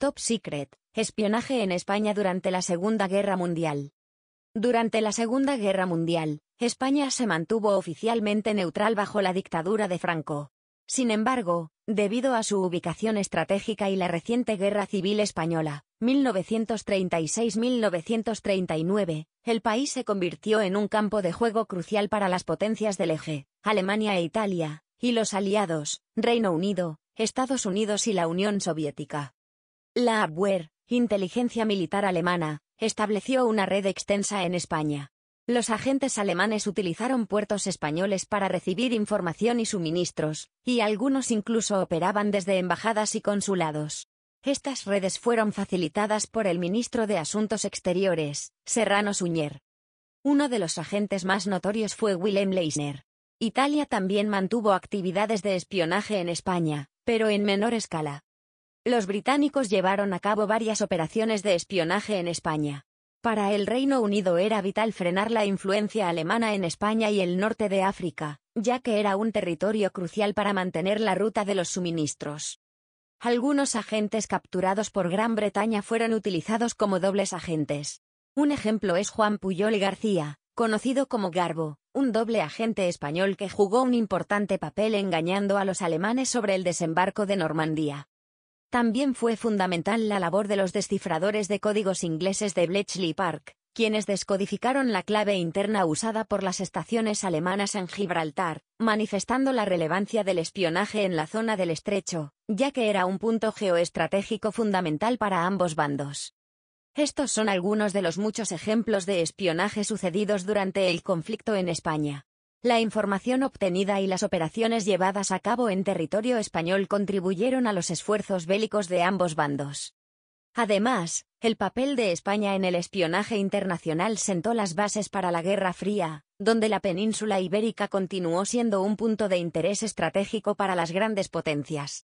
Top Secret, espionaje en España durante la Segunda Guerra Mundial. Durante la Segunda Guerra Mundial, España se mantuvo oficialmente neutral bajo la dictadura de Franco. Sin embargo, debido a su ubicación estratégica y la reciente Guerra Civil Española, 1936-1939, el país se convirtió en un campo de juego crucial para las potencias del eje, Alemania e Italia, y los aliados, Reino Unido, Estados Unidos y la Unión Soviética. La Abwehr, inteligencia militar alemana, estableció una red extensa en España. Los agentes alemanes utilizaron puertos españoles para recibir información y suministros, y algunos incluso operaban desde embajadas y consulados. Estas redes fueron facilitadas por el ministro de Asuntos Exteriores, Serrano Suñer. Uno de los agentes más notorios fue Wilhelm Leisner. Italia también mantuvo actividades de espionaje en España, pero en menor escala. Los británicos llevaron a cabo varias operaciones de espionaje en España. Para el Reino Unido era vital frenar la influencia alemana en España y el norte de África, ya que era un territorio crucial para mantener la ruta de los suministros. Algunos agentes capturados por Gran Bretaña fueron utilizados como dobles agentes. Un ejemplo es Juan Puyol García, conocido como Garbo, un doble agente español que jugó un importante papel engañando a los alemanes sobre el desembarco de Normandía. También fue fundamental la labor de los descifradores de códigos ingleses de Bletchley Park, quienes descodificaron la clave interna usada por las estaciones alemanas en Gibraltar, manifestando la relevancia del espionaje en la zona del estrecho, ya que era un punto geoestratégico fundamental para ambos bandos. Estos son algunos de los muchos ejemplos de espionaje sucedidos durante el conflicto en España. La información obtenida y las operaciones llevadas a cabo en territorio español contribuyeron a los esfuerzos bélicos de ambos bandos. Además, el papel de España en el espionaje internacional sentó las bases para la Guerra Fría, donde la península ibérica continuó siendo un punto de interés estratégico para las grandes potencias.